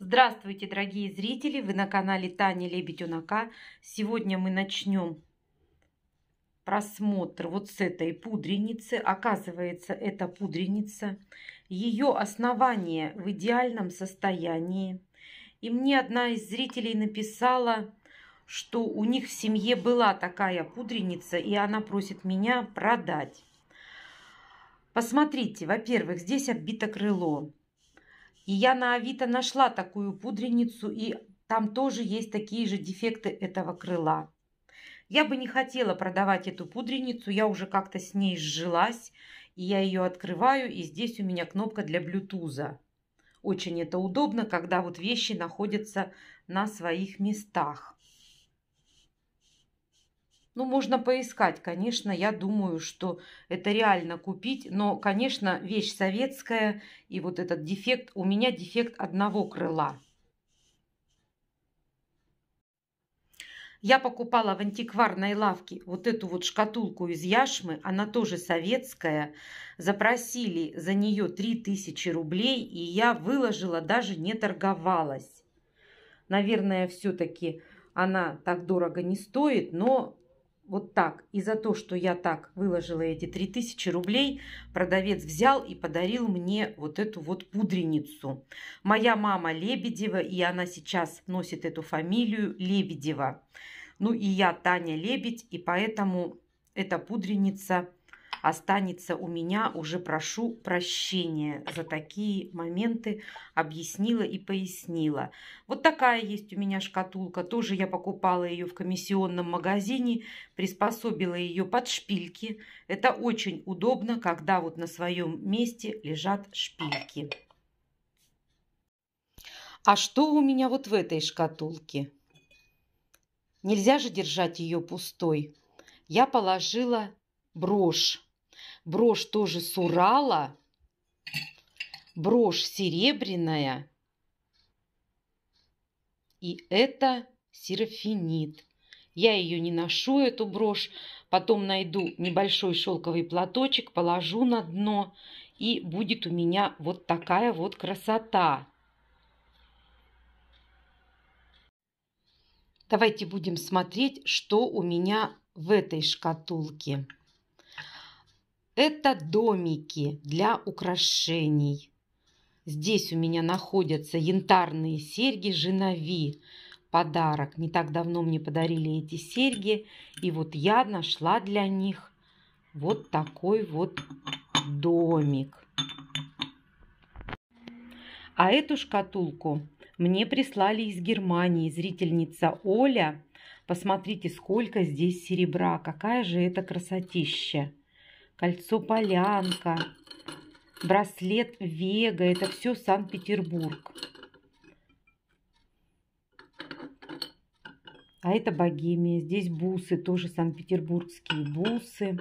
Здравствуйте, дорогие зрители! Вы на канале Тани Лебедюнака. Сегодня мы начнем просмотр вот с этой пудреницы. Оказывается, это пудреница. Ее основание в идеальном состоянии. И мне одна из зрителей написала, что у них в семье была такая пудреница, и она просит меня продать. Посмотрите, во-первых, здесь оббито крыло. И я на Авито нашла такую пудреницу, и там тоже есть такие же дефекты этого крыла. Я бы не хотела продавать эту пудреницу, я уже как-то с ней сжилась, и я ее открываю, и здесь у меня кнопка для блютуза. Очень это удобно, когда вот вещи находятся на своих местах. Ну, можно поискать, конечно, я думаю, что это реально купить, но, конечно, вещь советская, и вот этот дефект, у меня дефект одного крыла. Я покупала в антикварной лавке вот эту вот шкатулку из яшмы, она тоже советская. Запросили за нее 3000 рублей, и я выложила, даже не торговалась. Наверное, все-таки она так дорого не стоит, но вот так. И за то, что я так выложила эти 3000 рублей, продавец взял и подарил мне вот эту вот пудреницу. Моя мама Лебедева, и она сейчас носит эту фамилию Лебедева. Ну и я Таня Лебедь, и поэтому эта пудреница останется у меня, уже прошу прощения за такие моменты, объяснила и пояснила. Вот такая есть у меня шкатулка, тоже я покупала ее в комиссионном магазине, приспособила ее под шпильки. Это очень удобно, когда вот на своем месте лежат шпильки. А что у меня вот в этой шкатулке? Нельзя же держать ее пустой. Я положила брошь. Брошь тоже с Урала. Брошь серебряная. И это серафинит. Я ее не ношу, эту брошь. Потом найду небольшой шелковый платочек, положу на дно. И будет у меня вот такая вот красота. Давайте будем смотреть, что у меня в этой шкатулке. Это домики для украшений. Здесь у меня находятся янтарные серьги Женови. Подарок. Не так давно мне подарили эти серьги. И вот я нашла для них вот такой вот домик. А эту шкатулку мне прислали из Германии зрительница Оля. Посмотрите, сколько здесь серебра. Какая же это красотища кольцо Полянка, браслет Вега. Это все Санкт-Петербург. А это Богемия. Здесь бусы, тоже санкт-петербургские бусы.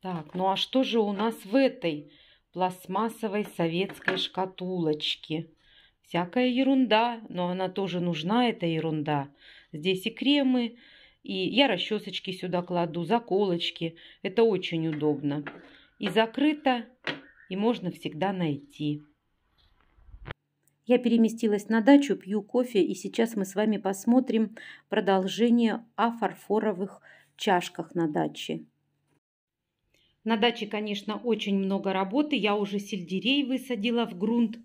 Так, ну а что же у нас в этой пластмассовой советской шкатулочке? Всякая ерунда, но она тоже нужна, эта ерунда. Здесь и кремы, и я расчесочки сюда кладу, заколочки. Это очень удобно. И закрыто, и можно всегда найти. Я переместилась на дачу, пью кофе, и сейчас мы с вами посмотрим продолжение о фарфоровых чашках на даче. На даче, конечно, очень много работы. Я уже сельдерей высадила в грунт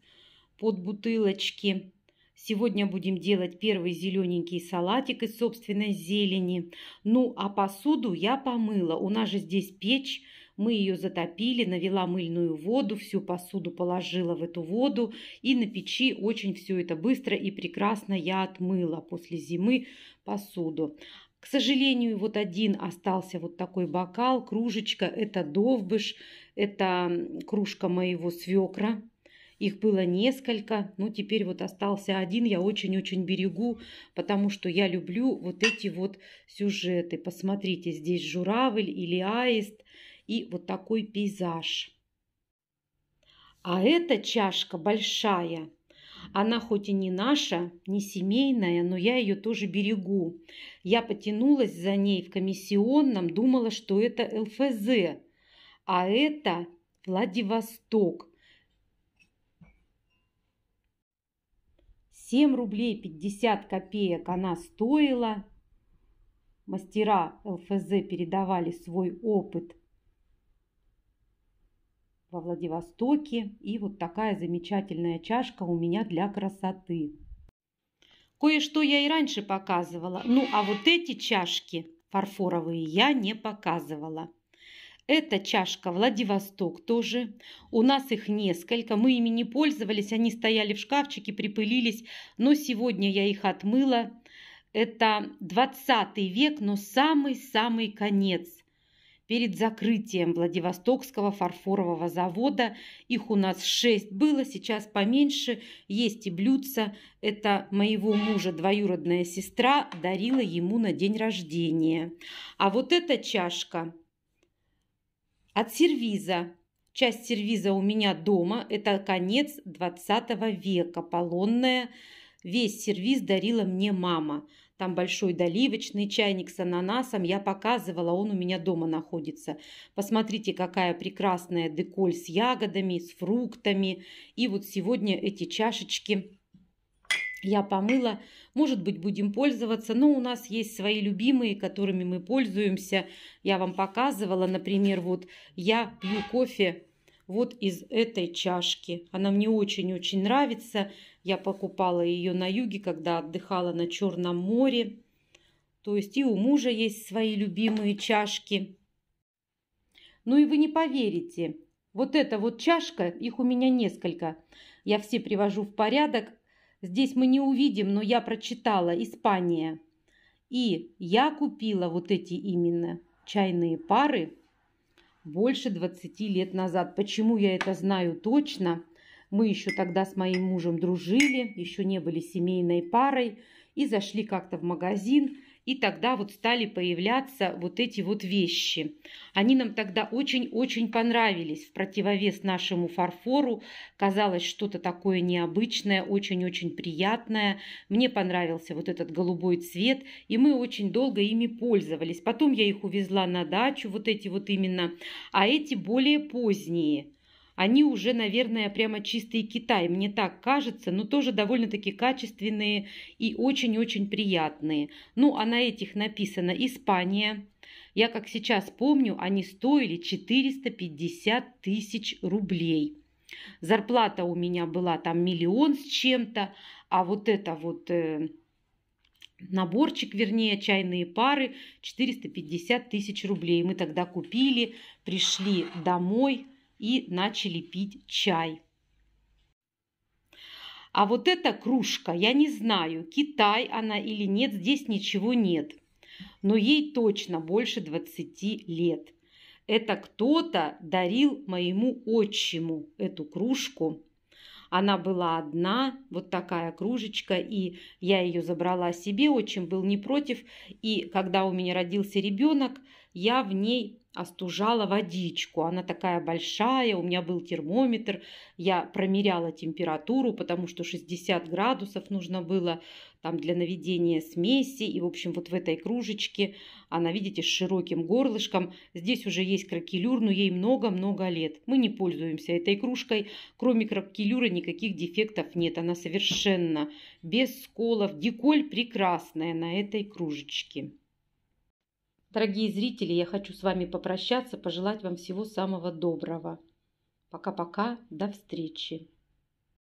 под бутылочки. Сегодня будем делать первый зелененький салатик из собственной зелени. Ну, а посуду я помыла. У нас же здесь печь. Мы ее затопили, навела мыльную воду, всю посуду положила в эту воду. И на печи очень все это быстро и прекрасно я отмыла после зимы посуду. К сожалению, вот один остался вот такой бокал, кружечка. Это довбыш, это кружка моего свекра. Их было несколько, ну теперь вот остался один, я очень-очень берегу, потому что я люблю вот эти вот сюжеты. Посмотрите, здесь журавль или аист и вот такой пейзаж. А эта чашка большая, она хоть и не наша, не семейная, но я ее тоже берегу. Я потянулась за ней в комиссионном, думала, что это ЛФЗ, а это Владивосток – 7 рублей 50 копеек она стоила. Мастера ЛФЗ передавали свой опыт во Владивостоке. И вот такая замечательная чашка у меня для красоты. Кое-что я и раньше показывала. Ну, а вот эти чашки фарфоровые я не показывала. Эта чашка Владивосток тоже. У нас их несколько, мы ими не пользовались, они стояли в шкафчике, припылились, но сегодня я их отмыла. Это 20 век, но самый-самый конец. Перед закрытием Владивостокского фарфорового завода их у нас шесть было, сейчас поменьше, есть и блюдца. Это моего мужа двоюродная сестра дарила ему на день рождения. А вот эта чашка – от сервиза. Часть сервиза у меня дома. Это конец 20 века, полонная. Весь сервиз дарила мне мама. Там большой доливочный чайник с ананасом. Я показывала, он у меня дома находится. Посмотрите, какая прекрасная деколь с ягодами, с фруктами. И вот сегодня эти чашечки я помыла. Может быть, будем пользоваться, но у нас есть свои любимые, которыми мы пользуемся. Я вам показывала, например, вот я пью кофе вот из этой чашки. Она мне очень-очень нравится. Я покупала ее на юге, когда отдыхала на Черном море. То есть и у мужа есть свои любимые чашки. Ну и вы не поверите, вот эта вот чашка, их у меня несколько. Я все привожу в порядок, Здесь мы не увидим, но я прочитала «Испания». И я купила вот эти именно чайные пары больше 20 лет назад. Почему я это знаю точно? Мы еще тогда с моим мужем дружили, еще не были семейной парой и зашли как-то в магазин. И тогда вот стали появляться вот эти вот вещи. Они нам тогда очень-очень понравились. В противовес нашему фарфору казалось что-то такое необычное, очень-очень приятное. Мне понравился вот этот голубой цвет, и мы очень долго ими пользовались. Потом я их увезла на дачу, вот эти вот именно, а эти более поздние – они уже, наверное, прямо чистый Китай, мне так кажется, но тоже довольно-таки качественные и очень-очень приятные. Ну, а на этих написано «Испания». Я, как сейчас помню, они стоили 450 тысяч рублей. Зарплата у меня была там миллион с чем-то, а вот это вот э, наборчик, вернее, чайные пары 450 тысяч рублей. Мы тогда купили, пришли домой – и начали пить чай. А вот эта кружка, я не знаю, Китай она или нет, здесь ничего нет. Но ей точно больше 20 лет. Это кто-то дарил моему отчиму эту кружку. Она была одна, вот такая кружечка, и я ее забрала себе, отчим был не против. И когда у меня родился ребенок, я в ней остужала водичку. Она такая большая, у меня был термометр, я промеряла температуру, потому что 60 градусов нужно было там для наведения смеси. И, в общем, вот в этой кружечке, она, видите, с широким горлышком. Здесь уже есть кракелюр, но ей много-много лет. Мы не пользуемся этой кружкой. Кроме кракелюра никаких дефектов нет. Она совершенно без сколов. Деколь прекрасная на этой кружечке. Дорогие зрители, я хочу с вами попрощаться, пожелать вам всего самого доброго. Пока-пока, до встречи.